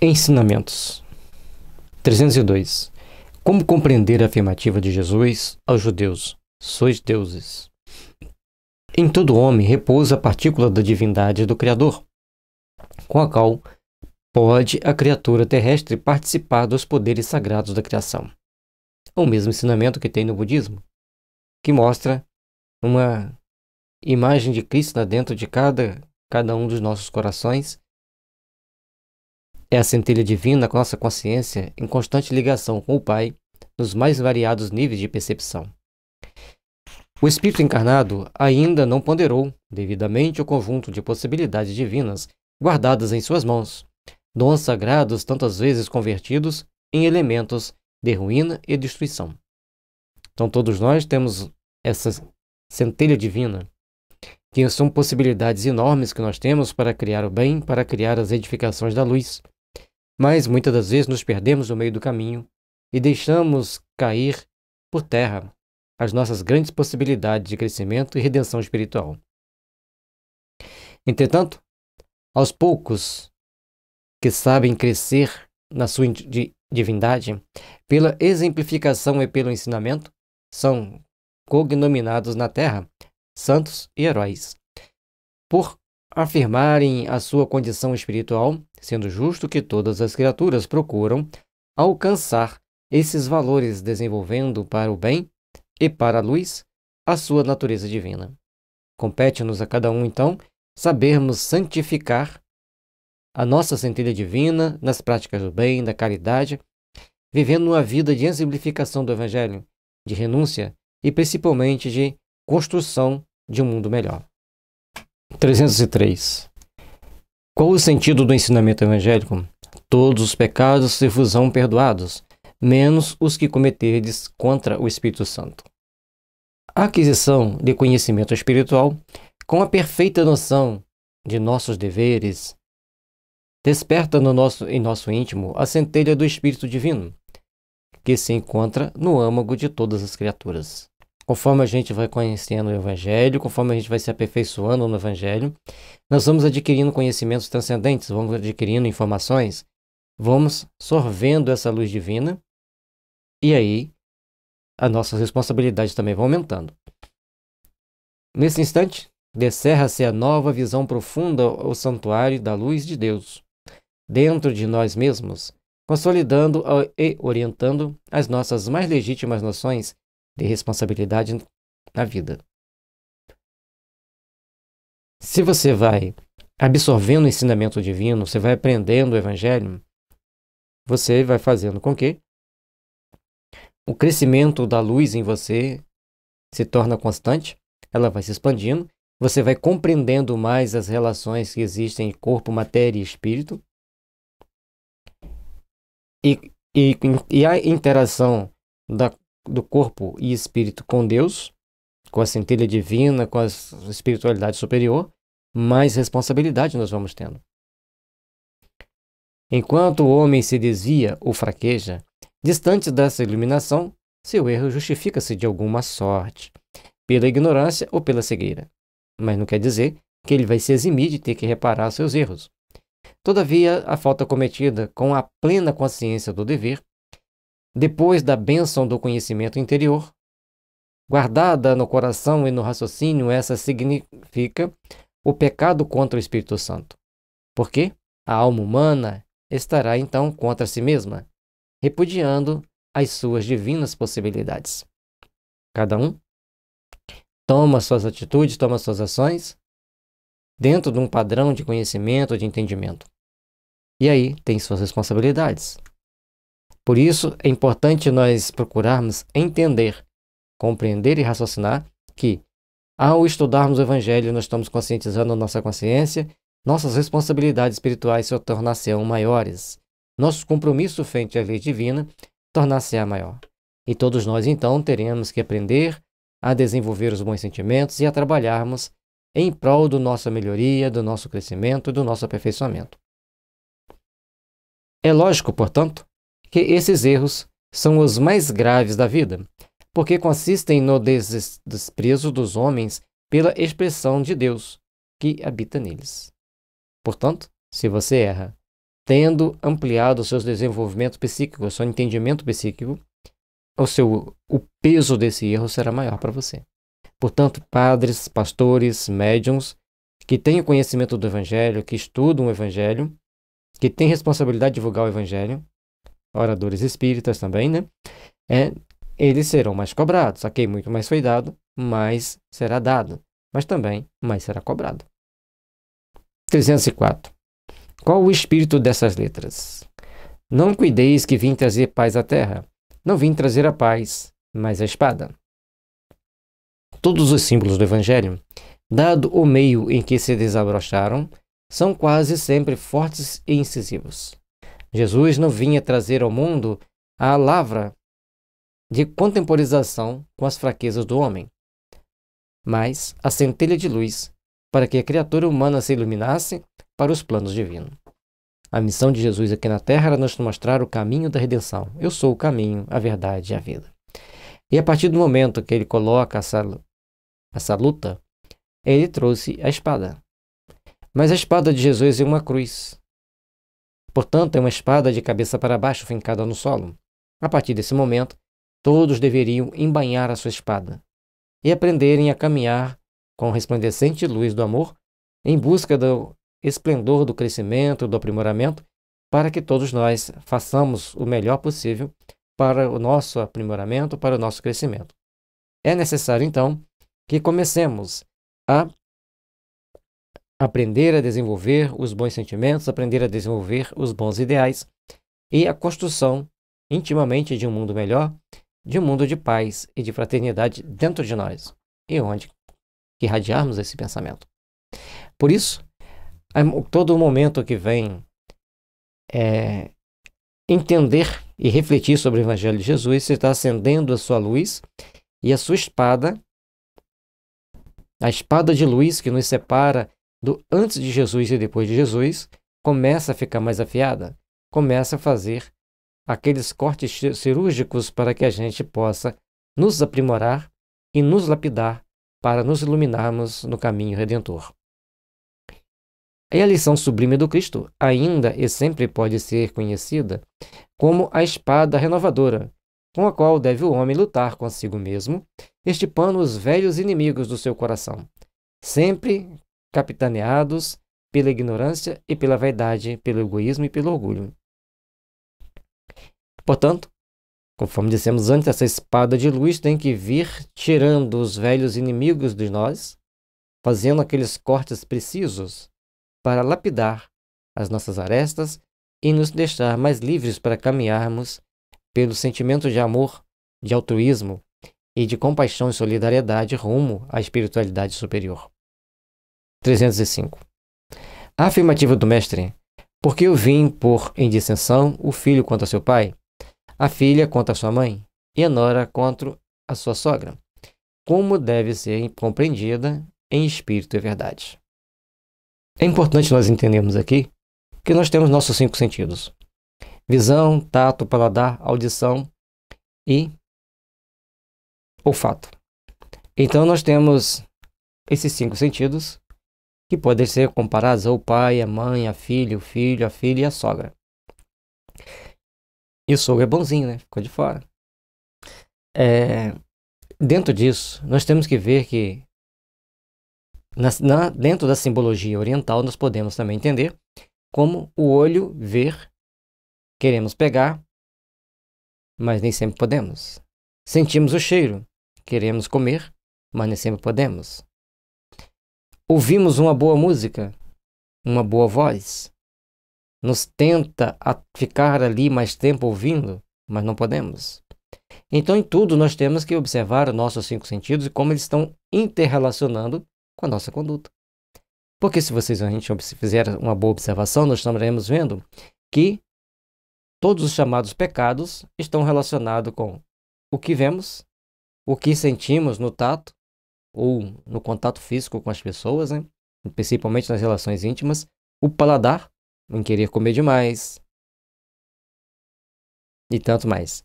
Ensinamentos 302 Como compreender a afirmativa de Jesus aos judeus: Sois deuses? Em todo homem repousa a partícula da divindade do Criador, com a qual pode a criatura terrestre participar dos poderes sagrados da criação. É o mesmo ensinamento que tem no budismo, que mostra uma imagem de Cristo dentro de cada, cada um dos nossos corações é a centelha divina com nossa consciência em constante ligação com o Pai nos mais variados níveis de percepção. O Espírito encarnado ainda não ponderou devidamente o conjunto de possibilidades divinas guardadas em suas mãos, dons sagrados tantas vezes convertidos em elementos de ruína e destruição. Então, todos nós temos essa centelha divina, que são possibilidades enormes que nós temos para criar o bem, para criar as edificações da luz, mas muitas das vezes nos perdemos no meio do caminho e deixamos cair por terra as nossas grandes possibilidades de crescimento e redenção espiritual. Entretanto, aos poucos que sabem crescer na sua divindade, pela exemplificação e pelo ensinamento, são cognominados na terra santos e heróis, por afirmarem a sua condição espiritual sendo justo que todas as criaturas procuram alcançar esses valores desenvolvendo para o bem e para a luz a sua natureza divina. Compete-nos a cada um, então, sabermos santificar a nossa centelha divina nas práticas do bem, da caridade, vivendo uma vida de exemplificação do Evangelho, de renúncia e principalmente de construção de um mundo melhor. 303 qual o sentido do ensinamento evangélico? Todos os pecados se vos são perdoados, menos os que cometerdes contra o Espírito Santo. A aquisição de conhecimento espiritual, com a perfeita noção de nossos deveres, desperta no nosso, em nosso íntimo a centelha do Espírito Divino, que se encontra no âmago de todas as criaturas. Conforme a gente vai conhecendo o Evangelho, conforme a gente vai se aperfeiçoando no Evangelho, nós vamos adquirindo conhecimentos transcendentes, vamos adquirindo informações, vamos sorvendo essa luz divina e aí as nossas responsabilidades também vão aumentando. Nesse instante, descerra-se a nova visão profunda ao santuário da luz de Deus, dentro de nós mesmos, consolidando e eh, orientando as nossas mais legítimas noções de responsabilidade na vida. Se você vai absorvendo o ensinamento divino, você vai aprendendo o evangelho, você vai fazendo com que o crescimento da luz em você se torna constante, ela vai se expandindo, você vai compreendendo mais as relações que existem em corpo, matéria e espírito. E, e, e a interação da do corpo e espírito com Deus, com a centelha divina, com a espiritualidade superior, mais responsabilidade nós vamos tendo. Enquanto o homem se desvia ou fraqueja, distante dessa iluminação, seu erro justifica-se de alguma sorte, pela ignorância ou pela cegueira. Mas não quer dizer que ele vai se eximir de ter que reparar seus erros. Todavia, a falta cometida com a plena consciência do dever depois da bênção do conhecimento interior, guardada no coração e no raciocínio, essa significa o pecado contra o Espírito Santo. Porque a alma humana estará então contra si mesma, repudiando as suas divinas possibilidades. Cada um toma suas atitudes, toma suas ações dentro de um padrão de conhecimento, de entendimento. E aí tem suas responsabilidades. Por isso, é importante nós procurarmos entender, compreender e raciocinar que, ao estudarmos o Evangelho, nós estamos conscientizando nossa consciência, nossas responsabilidades espirituais se tornarão maiores, nosso compromisso frente à lei divina tornar-se-á maior. E todos nós, então, teremos que aprender a desenvolver os bons sentimentos e a trabalharmos em prol da nossa melhoria, do nosso crescimento e do nosso aperfeiçoamento. É lógico, portanto, que esses erros são os mais graves da vida, porque consistem no des desprezo dos homens pela expressão de Deus que habita neles. Portanto, se você erra, tendo ampliado seus desenvolvimentos psíquicos, seu entendimento psíquico, o, seu, o peso desse erro será maior para você. Portanto, padres, pastores, médiums que têm o conhecimento do Evangelho, que estudam o Evangelho, que têm responsabilidade de divulgar o Evangelho, oradores espíritas também, né? É, eles serão mais cobrados. Ok, muito mais foi dado, mais será dado. Mas também mais será cobrado. 304. Qual o espírito dessas letras? Não cuideis que vim trazer paz à terra. Não vim trazer a paz, mas a espada. Todos os símbolos do Evangelho, dado o meio em que se desabrocharam, são quase sempre fortes e incisivos. Jesus não vinha trazer ao mundo a lavra de contemporização com as fraquezas do homem, mas a centelha de luz para que a criatura humana se iluminasse para os planos divinos. A missão de Jesus aqui na Terra era nos mostrar o caminho da redenção. Eu sou o caminho, a verdade e a vida. E a partir do momento que ele coloca essa, essa luta, ele trouxe a espada. Mas a espada de Jesus é uma cruz. Portanto, é uma espada de cabeça para baixo fincada no solo. A partir desse momento, todos deveriam embanhar a sua espada e aprenderem a caminhar com a resplandecente luz do amor em busca do esplendor do crescimento, do aprimoramento, para que todos nós façamos o melhor possível para o nosso aprimoramento, para o nosso crescimento. É necessário, então, que comecemos a aprender a desenvolver os bons sentimentos, aprender a desenvolver os bons ideais e a construção intimamente de um mundo melhor, de um mundo de paz e de fraternidade dentro de nós e onde irradiarmos esse pensamento. Por isso, todo momento que vem é, entender e refletir sobre o Evangelho de Jesus, você está acendendo a sua luz e a sua espada, a espada de luz que nos separa do antes de Jesus e depois de Jesus, começa a ficar mais afiada, começa a fazer aqueles cortes cirúrgicos para que a gente possa nos aprimorar e nos lapidar para nos iluminarmos no caminho redentor. E a lição sublime do Cristo ainda e sempre pode ser conhecida como a espada renovadora, com a qual deve o homem lutar consigo mesmo, estipando os velhos inimigos do seu coração, sempre capitaneados pela ignorância e pela vaidade, pelo egoísmo e pelo orgulho. Portanto, conforme dissemos antes, essa espada de luz tem que vir tirando os velhos inimigos de nós, fazendo aqueles cortes precisos para lapidar as nossas arestas e nos deixar mais livres para caminharmos pelo sentimento de amor, de altruísmo e de compaixão e solidariedade rumo à espiritualidade superior. 305. A afirmativa do mestre, porque eu vim por em dissensão o filho contra seu pai, a filha contra sua mãe e a nora contra a sua sogra, como deve ser compreendida em espírito e verdade. É importante nós entendermos aqui que nós temos nossos cinco sentidos: visão, tato, paladar, audição e olfato. Então nós temos esses cinco sentidos que podem ser comparadas ao pai, à mãe, à filha, o filho, à filha e à sogra. E o sogro é bonzinho, né? Ficou de fora. É, dentro disso, nós temos que ver que na, na, dentro da simbologia oriental nós podemos também entender como o olho ver, queremos pegar, mas nem sempre podemos. Sentimos o cheiro, queremos comer, mas nem sempre podemos ouvimos uma boa música, uma boa voz, nos tenta a ficar ali mais tempo ouvindo, mas não podemos. Então, em tudo, nós temos que observar os nossos cinco sentidos e como eles estão interrelacionando com a nossa conduta. Porque se vocês a gente fizer uma boa observação, nós estaremos vendo que todos os chamados pecados estão relacionados com o que vemos, o que sentimos no tato, ou no contato físico com as pessoas, né? principalmente nas relações íntimas, o paladar em querer comer demais e tanto mais.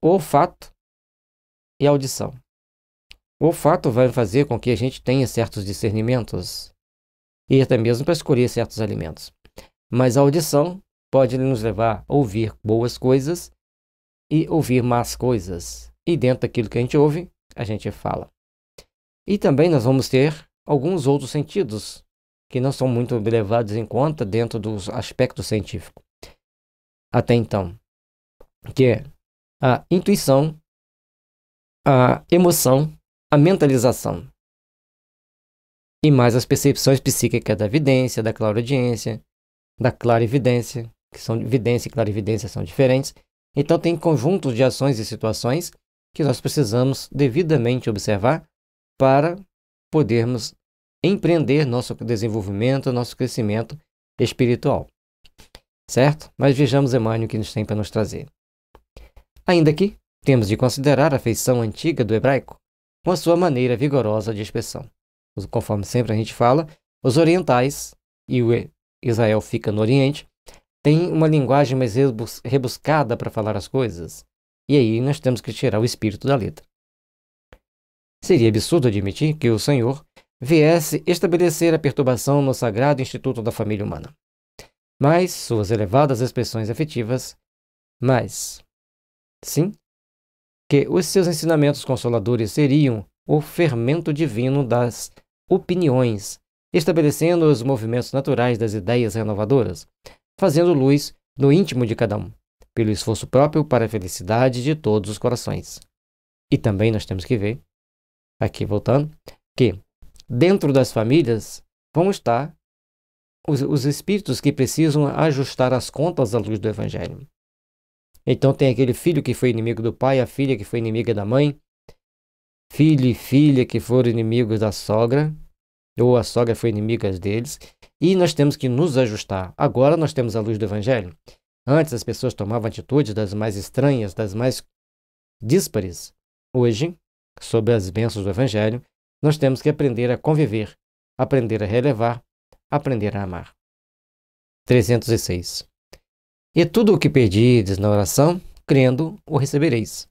o olfato e a audição. O olfato vai fazer com que a gente tenha certos discernimentos e até mesmo para escolher certos alimentos. Mas a audição pode nos levar a ouvir boas coisas e ouvir más coisas. E dentro daquilo que a gente ouve, a gente fala. E também nós vamos ter alguns outros sentidos que não são muito levados em conta dentro do aspecto científico até então, que é a intuição, a emoção, a mentalização e mais as percepções psíquicas da evidência, da clareaudiência, da evidência que são evidência e evidência são diferentes. Então tem conjuntos de ações e situações que nós precisamos devidamente observar para podermos empreender nosso desenvolvimento, nosso crescimento espiritual. Certo? Mas vejamos Emmanuel que nos tem para nos trazer. Ainda que temos de considerar a feição antiga do hebraico com a sua maneira vigorosa de expressão. Conforme sempre a gente fala, os orientais, e o Israel fica no Oriente, têm uma linguagem mais rebuscada para falar as coisas. E aí nós temos que tirar o espírito da letra. Seria absurdo admitir que o Senhor viesse estabelecer a perturbação no sagrado instituto da família humana. Mas suas elevadas expressões afetivas, mas sim que os seus ensinamentos consoladores seriam o fermento divino das opiniões, estabelecendo os movimentos naturais das ideias renovadoras, fazendo luz no íntimo de cada um, pelo esforço próprio para a felicidade de todos os corações. E também nós temos que ver aqui voltando, que dentro das famílias vão estar os, os espíritos que precisam ajustar as contas à luz do Evangelho. Então tem aquele filho que foi inimigo do pai, a filha que foi inimiga da mãe, filho e filha que foram inimigos da sogra, ou a sogra foi inimiga deles, e nós temos que nos ajustar. Agora nós temos a luz do Evangelho. Antes as pessoas tomavam atitudes das mais estranhas, das mais díspares. Hoje sobre as bênçãos do Evangelho, nós temos que aprender a conviver, aprender a relevar, aprender a amar. 306. E tudo o que pedides na oração, crendo, o recebereis.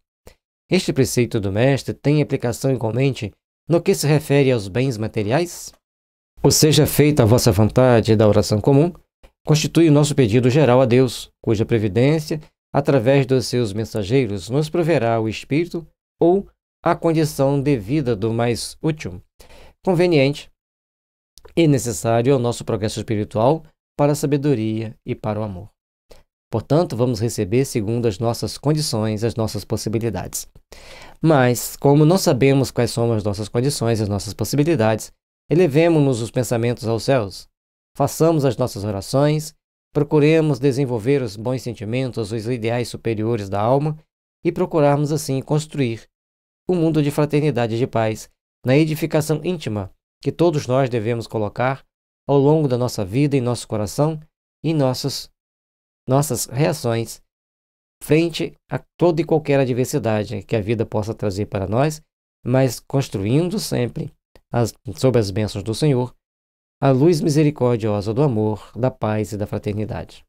Este preceito do Mestre tem aplicação igualmente no que se refere aos bens materiais? Ou seja feita a vossa vontade da oração comum, constitui o nosso pedido geral a Deus, cuja previdência, através dos seus mensageiros, nos proverá o Espírito ou à condição de vida do mais útil, conveniente e necessário ao nosso progresso espiritual para a sabedoria e para o amor. Portanto, vamos receber segundo as nossas condições, as nossas possibilidades. Mas, como não sabemos quais são as nossas condições, as nossas possibilidades, elevemos-nos os pensamentos aos céus, façamos as nossas orações, procuremos desenvolver os bons sentimentos, os ideais superiores da alma e procurarmos assim construir um mundo de fraternidade e de paz, na edificação íntima que todos nós devemos colocar ao longo da nossa vida em nosso coração e nossas nossas reações frente a toda e qualquer adversidade que a vida possa trazer para nós, mas construindo sempre, as, sob as bênçãos do Senhor, a luz misericordiosa do amor, da paz e da fraternidade.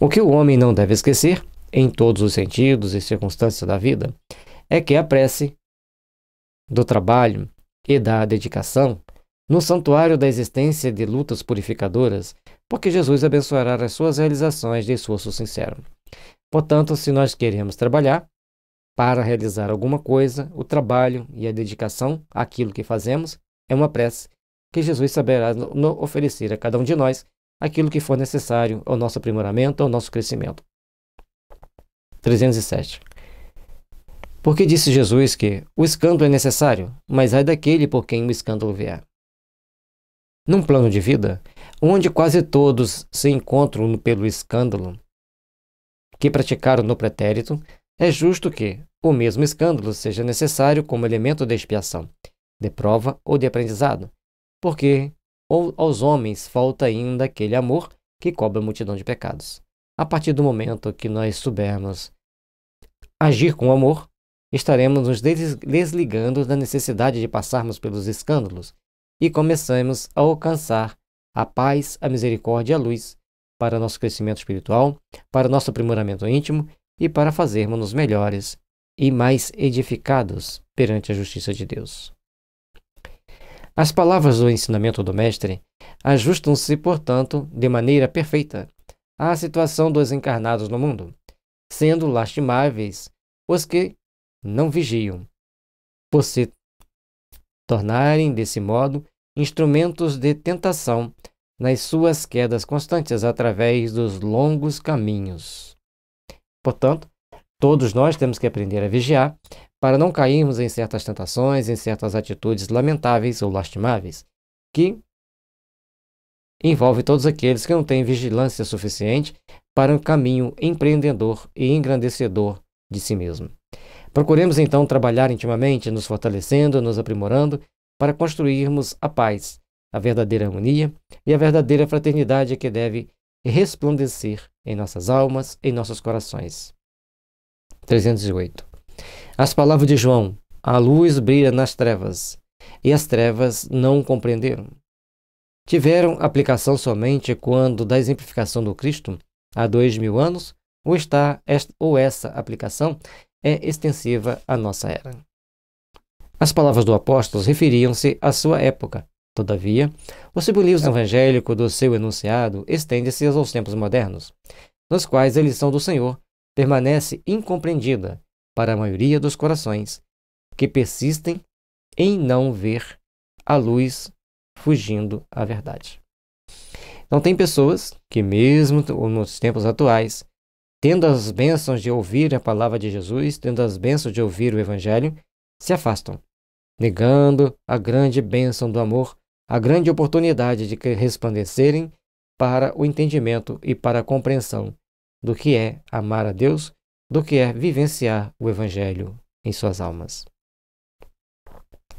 O que o homem não deve esquecer, em todos os sentidos e circunstâncias da vida, é que a prece do trabalho e da dedicação no santuário da existência de lutas purificadoras, porque Jesus abençoará as suas realizações de esforço sincero. Portanto, se nós queremos trabalhar para realizar alguma coisa, o trabalho e a dedicação àquilo que fazemos é uma prece que Jesus saberá oferecer a cada um de nós aquilo que for necessário ao nosso aprimoramento, ao nosso crescimento. 307. Porque disse Jesus que o escândalo é necessário, mas ai daquele por quem o escândalo vier. Num plano de vida, onde quase todos se encontram pelo escândalo que praticaram no pretérito, é justo que o mesmo escândalo seja necessário como elemento de expiação, de prova ou de aprendizado, porque aos homens falta ainda aquele amor que cobra a multidão de pecados. A partir do momento que nós soubermos agir com amor, estaremos nos desligando da necessidade de passarmos pelos escândalos e começamos a alcançar a paz, a misericórdia e a luz para nosso crescimento espiritual, para nosso aprimoramento íntimo e para fazermos-nos melhores e mais edificados perante a justiça de Deus. As palavras do ensinamento do Mestre ajustam-se, portanto, de maneira perfeita à situação dos encarnados no mundo, sendo lastimáveis os que não vigiam, por se tornarem, desse modo, instrumentos de tentação nas suas quedas constantes através dos longos caminhos. Portanto, todos nós temos que aprender a vigiar para não cairmos em certas tentações, em certas atitudes lamentáveis ou lastimáveis, que envolve todos aqueles que não têm vigilância suficiente para um caminho empreendedor e engrandecedor de si mesmo. Procuremos então trabalhar intimamente, nos fortalecendo, nos aprimorando, para construirmos a paz, a verdadeira harmonia e a verdadeira fraternidade que deve resplandecer em nossas almas, em nossos corações. 308. As palavras de João: A luz brilha nas trevas, e as trevas não compreenderam. Tiveram aplicação somente quando, da exemplificação do Cristo, há dois mil anos, ou, está esta, ou essa aplicação é extensiva à nossa era. As palavras do apóstolo referiam-se à sua época. Todavia, o simbolismo evangélico do seu enunciado estende-se aos tempos modernos, nos quais a lição do Senhor permanece incompreendida para a maioria dos corações que persistem em não ver a luz fugindo à verdade. Então, tem pessoas que, mesmo nos tempos atuais, tendo as bênçãos de ouvir a palavra de Jesus, tendo as bênçãos de ouvir o Evangelho, se afastam, negando a grande bênção do amor, a grande oportunidade de que resplandecerem para o entendimento e para a compreensão do que é amar a Deus, do que é vivenciar o Evangelho em suas almas.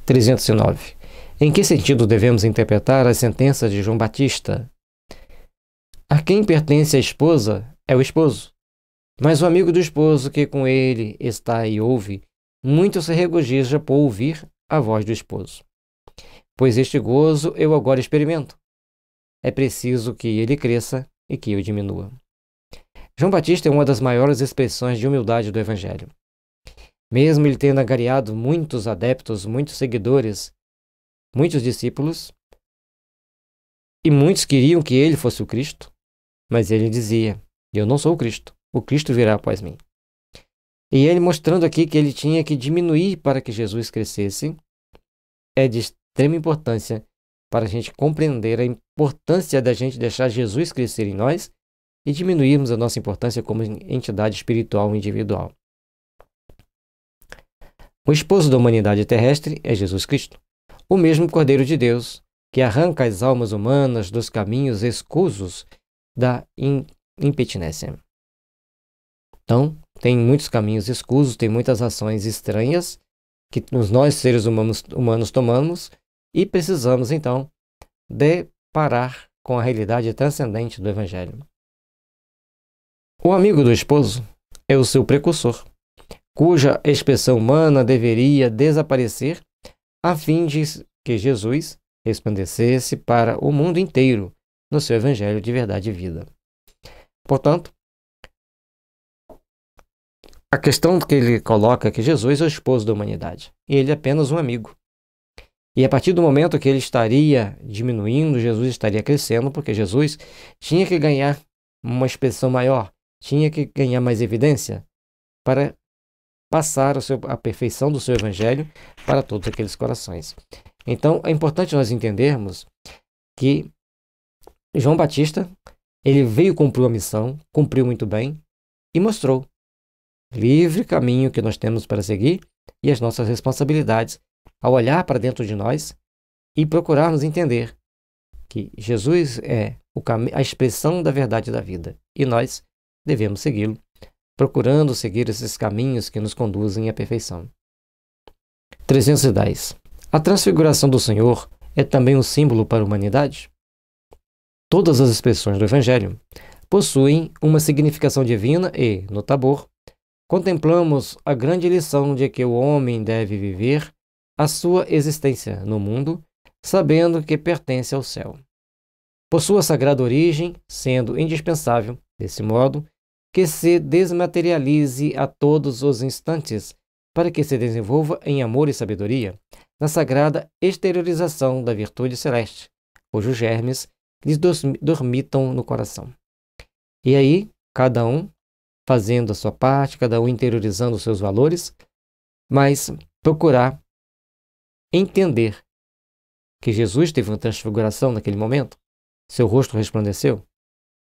309. Em que sentido devemos interpretar a sentença de João Batista? A quem pertence a esposa é o esposo. Mas o amigo do esposo que com ele está e ouve, muito se regozija por ouvir a voz do esposo. Pois este gozo eu agora experimento. É preciso que ele cresça e que eu diminua. João Batista é uma das maiores expressões de humildade do Evangelho. Mesmo ele tendo agariado muitos adeptos, muitos seguidores, muitos discípulos, e muitos queriam que ele fosse o Cristo, mas ele dizia: Eu não sou o Cristo o Cristo virá após mim. E ele mostrando aqui que ele tinha que diminuir para que Jesus crescesse, é de extrema importância para a gente compreender a importância da gente deixar Jesus crescer em nós e diminuirmos a nossa importância como entidade espiritual individual. O esposo da humanidade terrestre é Jesus Cristo, o mesmo Cordeiro de Deus que arranca as almas humanas dos caminhos escusos da impetinência. Então, tem muitos caminhos escusos, tem muitas ações estranhas que nós, seres humanos, humanos tomamos e precisamos, então, deparar com a realidade transcendente do Evangelho. O amigo do esposo é o seu precursor, cuja expressão humana deveria desaparecer a fim de que Jesus resplandecesse para o mundo inteiro no seu evangelho de verdade e vida. Portanto, a questão que ele coloca é que Jesus é o esposo da humanidade e ele é apenas um amigo. E a partir do momento que ele estaria diminuindo, Jesus estaria crescendo, porque Jesus tinha que ganhar uma expressão maior, tinha que ganhar mais evidência para passar seu, a perfeição do seu evangelho para todos aqueles corações. Então é importante nós entendermos que João Batista ele veio cumprir a missão, cumpriu muito bem e mostrou livre caminho que nós temos para seguir e as nossas responsabilidades ao olhar para dentro de nós e procurarmos entender que Jesus é a expressão da verdade da vida e nós devemos segui-lo, procurando seguir esses caminhos que nos conduzem à perfeição. 310. A transfiguração do Senhor é também um símbolo para a humanidade? Todas as expressões do Evangelho possuem uma significação divina e, no Tabor, contemplamos a grande lição de que o homem deve viver a sua existência no mundo, sabendo que pertence ao céu. Por sua sagrada origem, sendo indispensável, desse modo, que se desmaterialize a todos os instantes, para que se desenvolva em amor e sabedoria, na sagrada exteriorização da virtude celeste, cujos germes lhes dormitam no coração. E aí, cada um fazendo a sua parte, cada um interiorizando os seus valores, mas procurar entender que Jesus teve uma transfiguração naquele momento, seu rosto resplandeceu,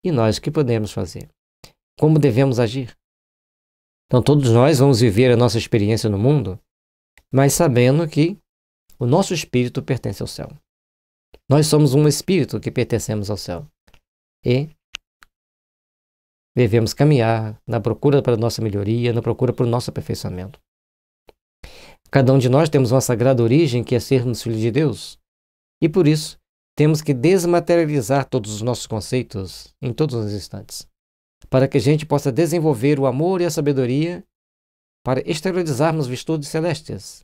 e nós o que podemos fazer? Como devemos agir? Então, todos nós vamos viver a nossa experiência no mundo, mas sabendo que o nosso espírito pertence ao céu. Nós somos um espírito que pertencemos ao céu. E devemos caminhar na procura para nossa melhoria, na procura para o nosso aperfeiçoamento. Cada um de nós temos uma sagrada origem que é sermos filhos de Deus, e por isso temos que desmaterializar todos os nossos conceitos em todos os instantes, para que a gente possa desenvolver o amor e a sabedoria para exteriorizarmos virtudes celestes.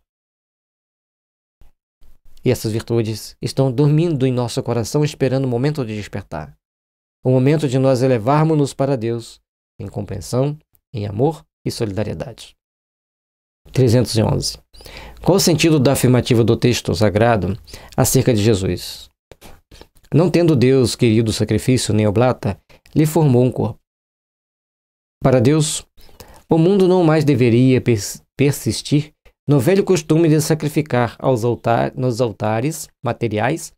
E essas virtudes estão dormindo em nosso coração, esperando o momento de despertar o momento de nós elevarmos-nos para Deus em compreensão, em amor e solidariedade. 311. Qual o sentido da afirmativa do texto sagrado acerca de Jesus? Não tendo Deus querido o sacrifício nem oblata, lhe formou um corpo. Para Deus, o mundo não mais deveria pers persistir no velho costume de sacrificar aos altar nos altares materiais,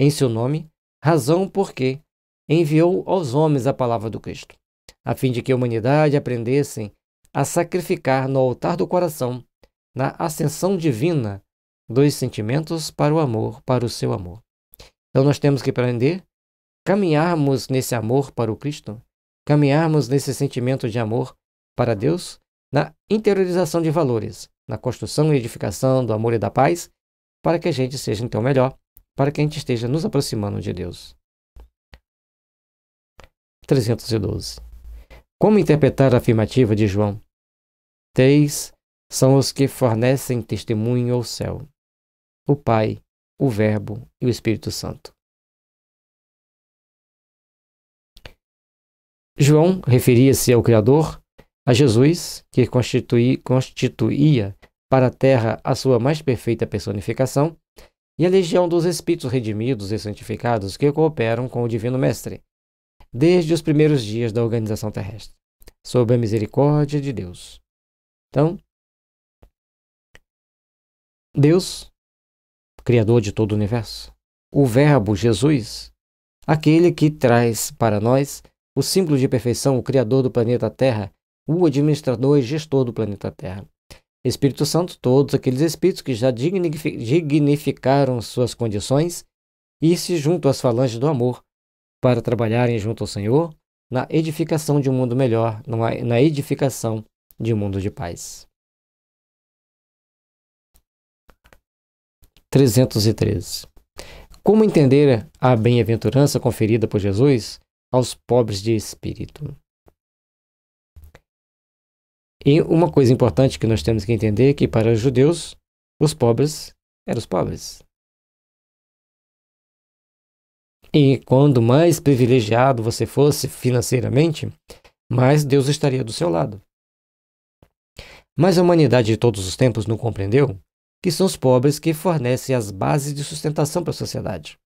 em seu nome, razão porque enviou aos homens a palavra do Cristo, a fim de que a humanidade aprendessem a sacrificar no altar do coração, na ascensão divina, dos sentimentos para o amor, para o seu amor. Então nós temos que aprender caminharmos nesse amor para o Cristo, caminharmos nesse sentimento de amor para Deus, na interiorização de valores, na construção e edificação do amor e da paz, para que a gente seja então melhor, para que a gente esteja nos aproximando de Deus. 312. Como interpretar a afirmativa de João? Três são os que fornecem testemunho ao céu: o Pai, o Verbo e o Espírito Santo. João referia-se ao Criador, a Jesus, que constitui, constituía para a terra a sua mais perfeita personificação, e a legião dos Espíritos redimidos e santificados que cooperam com o Divino Mestre, desde os primeiros dias da organização terrestre, sob a misericórdia de Deus. Então, Deus, Criador de todo o universo, o Verbo Jesus, aquele que traz para nós o símbolo de perfeição, o Criador do planeta Terra, o administrador e gestor do planeta Terra. Espírito Santo, todos aqueles espíritos que já dignificaram suas condições e se juntam às falanges do amor, para trabalharem junto ao Senhor na edificação de um mundo melhor, na edificação de um mundo de paz. 313. Como entender a bem-aventurança conferida por Jesus aos pobres de espírito? E uma coisa importante que nós temos que entender é que para os judeus, os pobres eram os pobres. E quando mais privilegiado você fosse financeiramente, mais Deus estaria do seu lado. Mas a humanidade de todos os tempos não compreendeu que são os pobres que fornecem as bases de sustentação para a sociedade.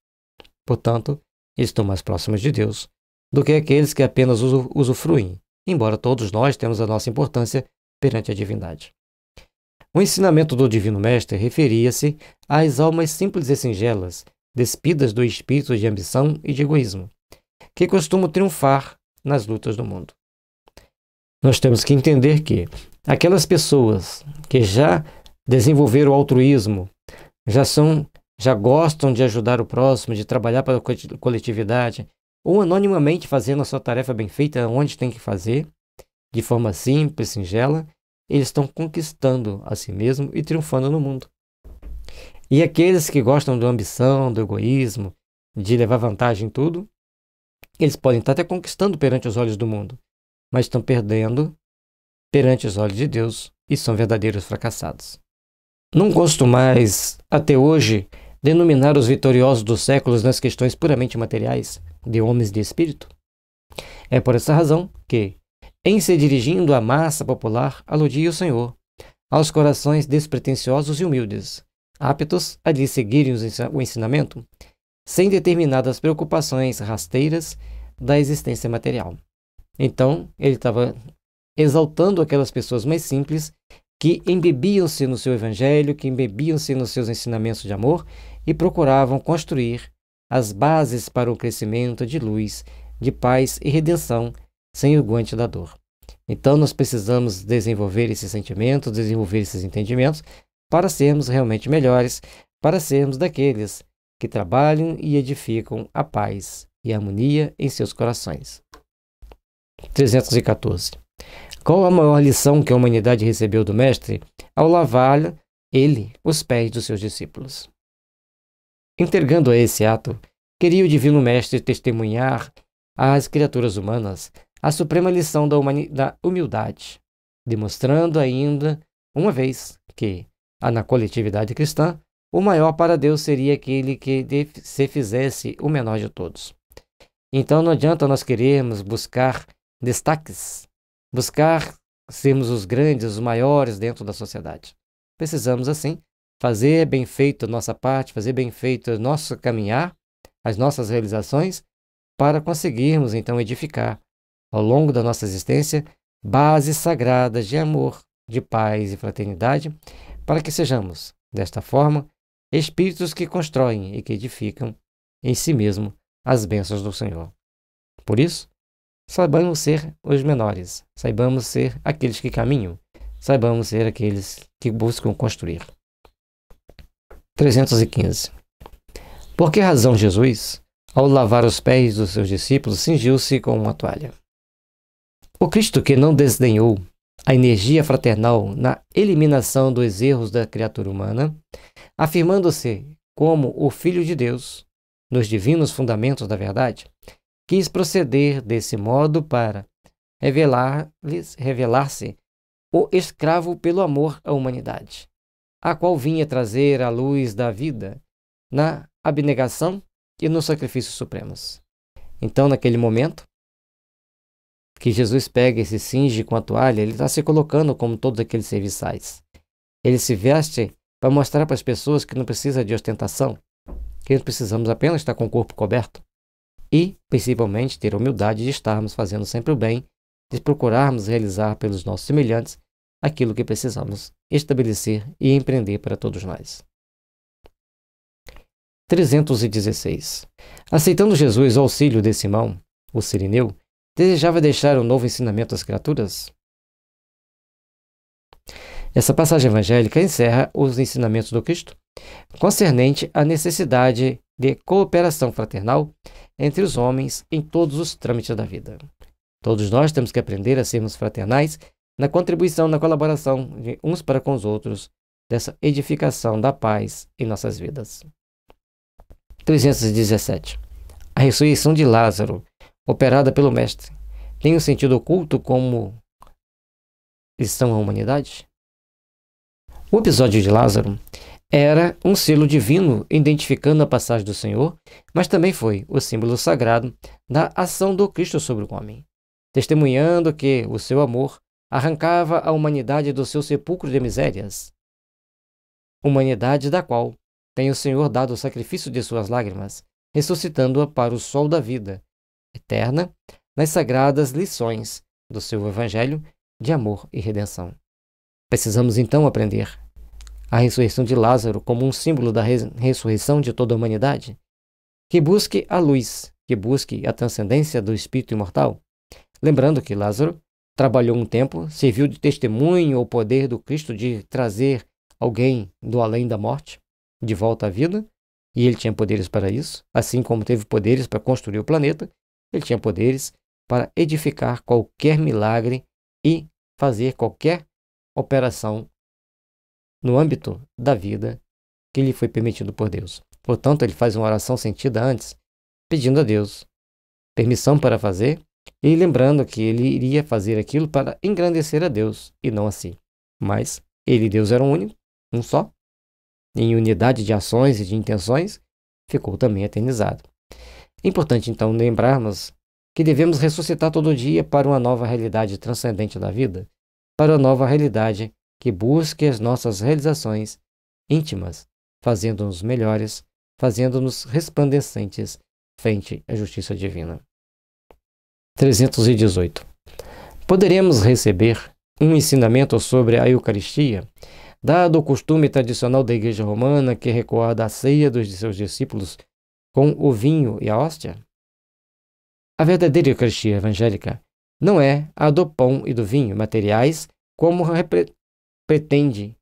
Portanto, estão mais próximos de Deus do que aqueles que apenas usufruem, embora todos nós temos a nossa importância perante a divindade. O ensinamento do Divino Mestre referia-se às almas simples e singelas despidas do espírito de ambição e de egoísmo, que costumam triunfar nas lutas do mundo. Nós temos que entender que aquelas pessoas que já desenvolveram o altruísmo, já são, já gostam de ajudar o próximo, de trabalhar para a coletividade, ou anonimamente fazendo a sua tarefa bem feita onde tem que fazer, de forma simples, singela, eles estão conquistando a si mesmo e triunfando no mundo. E aqueles que gostam da ambição, do egoísmo, de levar vantagem em tudo, eles podem estar até conquistando perante os olhos do mundo, mas estão perdendo perante os olhos de Deus e são verdadeiros fracassados. Não gosto mais, até hoje, denominar os vitoriosos dos séculos nas questões puramente materiais de homens de espírito. É por essa razão que, em se dirigindo à massa popular, aludia o Senhor aos corações despretensiosos e humildes, aptos a lhe seguirem o ensinamento, sem determinadas preocupações rasteiras da existência material. Então, ele estava exaltando aquelas pessoas mais simples que embebiam-se no seu evangelho, que embebiam-se nos seus ensinamentos de amor e procuravam construir as bases para o crescimento de luz, de paz e redenção sem o guante da dor. Então, nós precisamos desenvolver esses sentimentos, desenvolver esses entendimentos, para sermos realmente melhores, para sermos daqueles que trabalham e edificam a paz e a harmonia em seus corações. 314. Qual a maior lição que a humanidade recebeu do Mestre ao lavar ele os pés dos seus discípulos? Entregando a esse ato, queria o Divino Mestre testemunhar às criaturas humanas a suprema lição da, da humildade, demonstrando ainda uma vez que, ah, na coletividade cristã, o maior para Deus seria aquele que se fizesse o menor de todos. Então não adianta nós querermos buscar destaques, buscar sermos os grandes, os maiores dentro da sociedade. Precisamos, assim, fazer bem feito a nossa parte, fazer bem feito o nosso caminhar, as nossas realizações, para conseguirmos, então, edificar, ao longo da nossa existência, bases sagradas de amor, de paz e fraternidade, para que sejamos, desta forma, espíritos que constroem e que edificam em si mesmo as bênçãos do Senhor. Por isso, saibamos ser os menores, saibamos ser aqueles que caminham, saibamos ser aqueles que buscam construir. 315. Por que razão Jesus, ao lavar os pés dos seus discípulos, cingiu-se com uma toalha? O Cristo que não desdenhou a energia fraternal na eliminação dos erros da criatura humana, afirmando-se como o Filho de Deus, nos divinos fundamentos da verdade, quis proceder desse modo para revelar-se revelar o escravo pelo amor à humanidade, a qual vinha trazer a luz da vida na abnegação e no sacrifício supremos. Então, naquele momento, que Jesus pega e se cinge com a toalha, ele está se colocando como todos aqueles serviçais. Ele se veste para mostrar para as pessoas que não precisa de ostentação, que nós precisamos apenas estar tá com o corpo coberto e, principalmente, ter a humildade de estarmos fazendo sempre o bem, de procurarmos realizar pelos nossos semelhantes aquilo que precisamos estabelecer e empreender para todos nós. 316. Aceitando Jesus o auxílio de Simão, o sirineu, desejava deixar um novo ensinamento às criaturas? Essa passagem evangélica encerra os ensinamentos do Cristo concernente à necessidade de cooperação fraternal entre os homens em todos os trâmites da vida. Todos nós temos que aprender a sermos fraternais na contribuição, na colaboração de uns para com os outros, dessa edificação da paz em nossas vidas. 317. A ressurreição de Lázaro operada pelo Mestre tem um sentido oculto como estão a humanidade? O episódio de Lázaro era um selo divino identificando a passagem do Senhor, mas também foi o símbolo sagrado da ação do Cristo sobre o homem, testemunhando que o seu amor arrancava a humanidade do seu sepulcro de misérias, humanidade da qual tem o Senhor dado o sacrifício de suas lágrimas, ressuscitando-a para o sol da vida, eterna nas sagradas lições do seu Evangelho de amor e redenção. Precisamos então aprender a ressurreição de Lázaro como um símbolo da res ressurreição de toda a humanidade, que busque a luz, que busque a transcendência do espírito imortal. Lembrando que Lázaro trabalhou um tempo, serviu de testemunho ao poder do Cristo de trazer alguém do além da morte de volta à vida, e ele tinha poderes para isso, assim como teve poderes para construir o planeta, ele tinha poderes para edificar qualquer milagre e fazer qualquer operação no âmbito da vida que lhe foi permitido por Deus. Portanto, ele faz uma oração sentida antes, pedindo a Deus permissão para fazer e lembrando que ele iria fazer aquilo para engrandecer a Deus e não a si. Mas ele e Deus eram um único, um só, em unidade de ações e de intenções, ficou também eternizado. É importante então lembrarmos que devemos ressuscitar todo dia para uma nova realidade transcendente da vida, para uma nova realidade que busque as nossas realizações íntimas, fazendo-nos melhores, fazendo-nos resplandecentes frente à justiça divina. 318. Poderemos receber um ensinamento sobre a Eucaristia, dado o costume tradicional da Igreja Romana que recorda a ceia dos seus discípulos com o vinho e a hóstia? A verdadeira Eucaristia evangélica não é a do pão e do vinho materiais, como pretende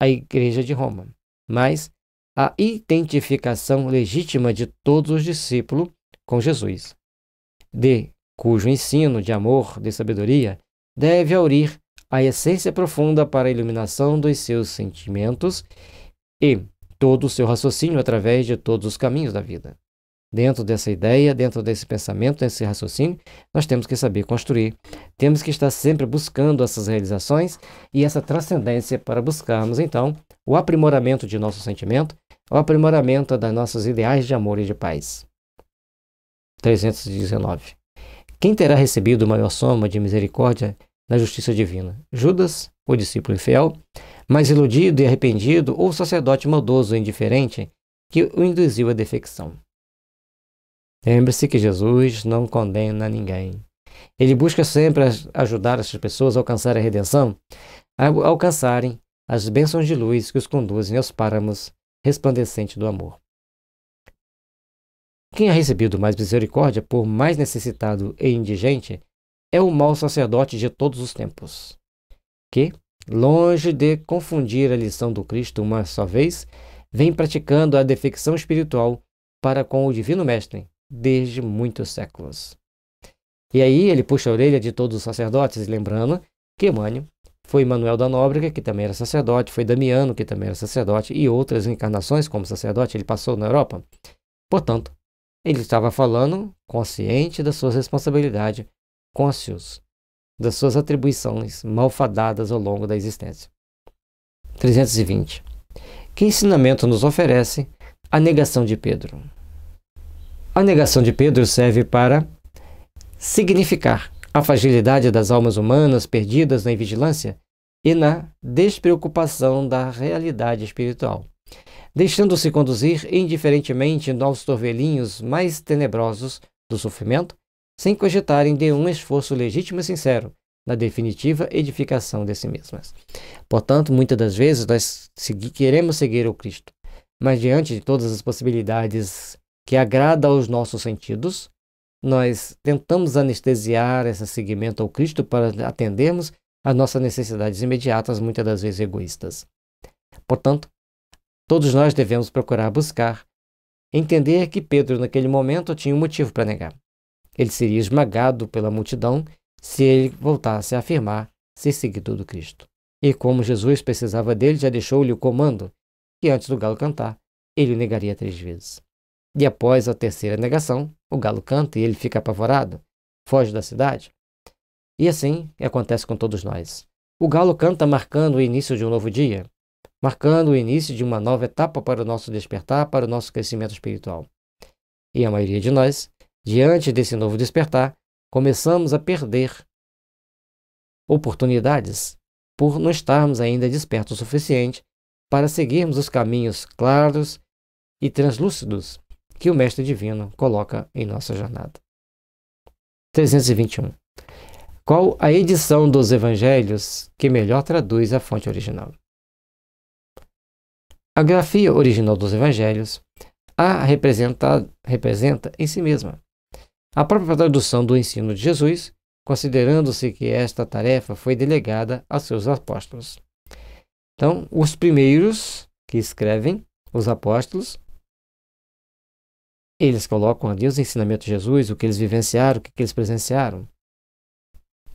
a Igreja de Roma, mas a identificação legítima de todos os discípulos com Jesus, de cujo ensino de amor, de sabedoria, deve aurir a essência profunda para a iluminação dos seus sentimentos e todo o seu raciocínio através de todos os caminhos da vida. Dentro dessa ideia, dentro desse pensamento, desse raciocínio, nós temos que saber construir. Temos que estar sempre buscando essas realizações e essa transcendência para buscarmos, então, o aprimoramento de nosso sentimento, o aprimoramento das nossas ideais de amor e de paz. 319. Quem terá recebido maior soma de misericórdia na justiça divina? Judas, o discípulo infiel, mas iludido e arrependido, ou sacerdote maldoso e indiferente, que o induziu à defecção. Lembre-se que Jesus não condena ninguém. Ele busca sempre ajudar essas pessoas a alcançar a redenção, a alcançarem as bênçãos de luz que os conduzem aos páramos resplandecentes do amor. Quem é recebido mais misericórdia por mais necessitado e indigente é o mau sacerdote de todos os tempos, que, longe de confundir a lição do Cristo uma só vez, vem praticando a defecção espiritual para com o Divino Mestre desde muitos séculos. E aí ele puxa a orelha de todos os sacerdotes, lembrando que Emmanuel foi Manuel da Nóbrega, que também era sacerdote, foi Damiano, que também era sacerdote, e outras encarnações como sacerdote ele passou na Europa. Portanto, ele estava falando consciente da sua responsabilidade, seus das suas atribuições malfadadas ao longo da existência. 320. Que ensinamento nos oferece a negação de Pedro? A negação de Pedro serve para significar a fragilidade das almas humanas perdidas na invigilância e na despreocupação da realidade espiritual, deixando-se conduzir indiferentemente aos torvelinhos mais tenebrosos do sofrimento sem cogitarem de um esforço legítimo e sincero na definitiva edificação de si mesmas. Portanto, muitas das vezes nós segui queremos seguir o Cristo, mas diante de todas as possibilidades que agrada aos nossos sentidos, nós tentamos anestesiar esse seguimento ao Cristo para atendermos às nossas necessidades imediatas, muitas das vezes egoístas. Portanto, todos nós devemos procurar buscar entender que Pedro naquele momento tinha um motivo para negar. Ele seria esmagado pela multidão se ele voltasse a afirmar ser seguidor do Cristo. E como Jesus precisava dele, já deixou-lhe o comando que antes do galo cantar, ele o negaria três vezes. E após a terceira negação, o galo canta e ele fica apavorado, foge da cidade. E assim acontece com todos nós. O galo canta marcando o início de um novo dia, marcando o início de uma nova etapa para o nosso despertar, para o nosso crescimento espiritual. E a maioria de nós Diante desse novo despertar, começamos a perder oportunidades por não estarmos ainda despertos o suficiente para seguirmos os caminhos claros e translúcidos que o Mestre Divino coloca em nossa jornada. 321. Qual a edição dos Evangelhos que melhor traduz a fonte original? A grafia original dos Evangelhos a representa, representa em si mesma a própria tradução do ensino de Jesus, considerando-se que esta tarefa foi delegada a seus apóstolos. Então, os primeiros que escrevem, os apóstolos, eles colocam ali os ensinamentos de Jesus, o que eles vivenciaram, o que eles presenciaram.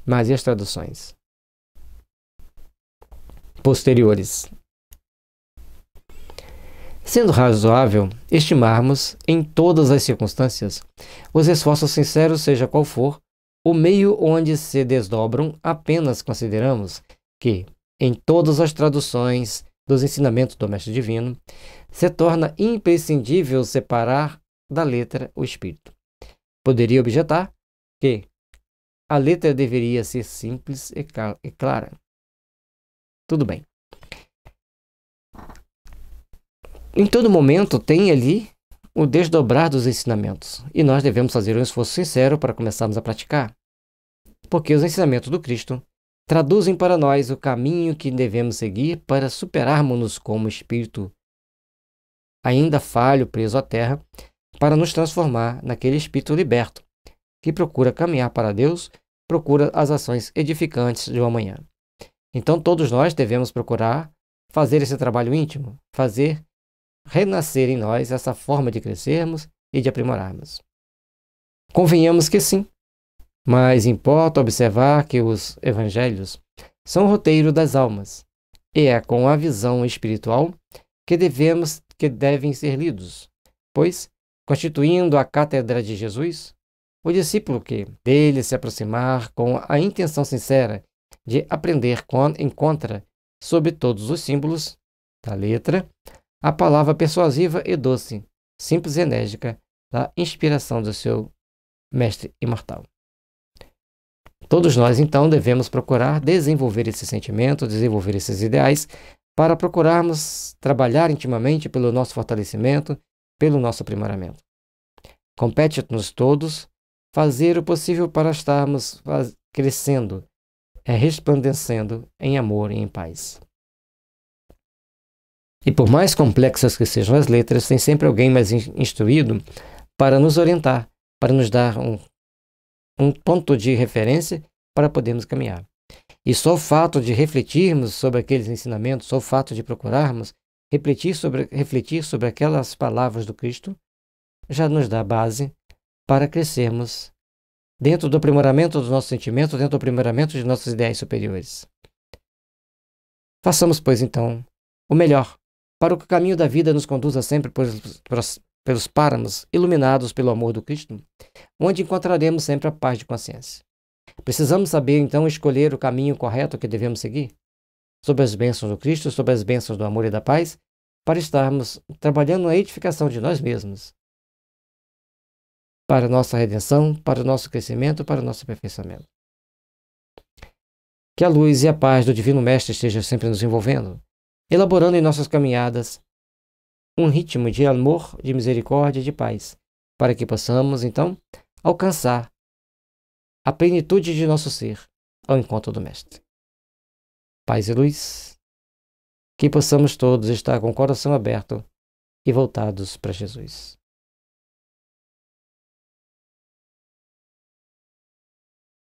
Mas e as traduções? Posteriores sendo razoável estimarmos, em todas as circunstâncias, os esforços sinceros, seja qual for, o meio onde se desdobram, apenas consideramos que, em todas as traduções dos ensinamentos do Mestre Divino, se torna imprescindível separar da letra o espírito. Poderia objetar que a letra deveria ser simples e, clara. Tudo bem. Em todo momento tem ali o desdobrar dos ensinamentos, e nós devemos fazer um esforço sincero para começarmos a praticar, porque os ensinamentos do Cristo traduzem para nós o caminho que devemos seguir para superarmos-nos como espírito ainda falho, preso à terra, para nos transformar naquele espírito liberto que procura caminhar para Deus, procura as ações edificantes do amanhã. Então todos nós devemos procurar fazer esse trabalho íntimo, fazer renascer em nós essa forma de crescermos e de aprimorarmos. Convenhamos que sim, mas importa observar que os evangelhos são o roteiro das almas, e é com a visão espiritual que devemos que devem ser lidos, pois, constituindo a cátedra de Jesus, o discípulo que dele se aproximar com a intenção sincera de aprender encontra, sob todos os símbolos da letra, a palavra persuasiva e doce, simples e enérgica, da inspiração do seu mestre imortal. Todos nós, então, devemos procurar desenvolver esse sentimento, desenvolver esses ideais, para procurarmos trabalhar intimamente pelo nosso fortalecimento, pelo nosso aprimoramento. Compete-nos todos fazer o possível para estarmos crescendo, é, resplandecendo em amor e em paz. E por mais complexas que sejam as letras, tem sempre alguém mais instruído para nos orientar, para nos dar um, um ponto de referência para podermos caminhar. E só o fato de refletirmos sobre aqueles ensinamentos, só o fato de procurarmos refletir sobre, refletir sobre aquelas palavras do Cristo, já nos dá base para crescermos dentro do aprimoramento dos nossos sentimentos, dentro do aprimoramento de nossas ideias superiores. Façamos, pois, então, o melhor para que o caminho da vida nos conduza sempre pelos, pelos páramos iluminados pelo amor do Cristo, onde encontraremos sempre a paz de consciência. Precisamos saber, então, escolher o caminho correto que devemos seguir, sob as bênçãos do Cristo, sob as bênçãos do amor e da paz, para estarmos trabalhando na edificação de nós mesmos, para nossa redenção, para o nosso crescimento, para o nosso aperfeiçoamento. Que a luz e a paz do Divino Mestre estejam sempre nos envolvendo, elaborando em nossas caminhadas um ritmo de amor, de misericórdia e de paz, para que possamos, então, alcançar a plenitude de nosso ser ao encontro do Mestre. Paz e luz, que possamos todos estar com o coração aberto e voltados para Jesus.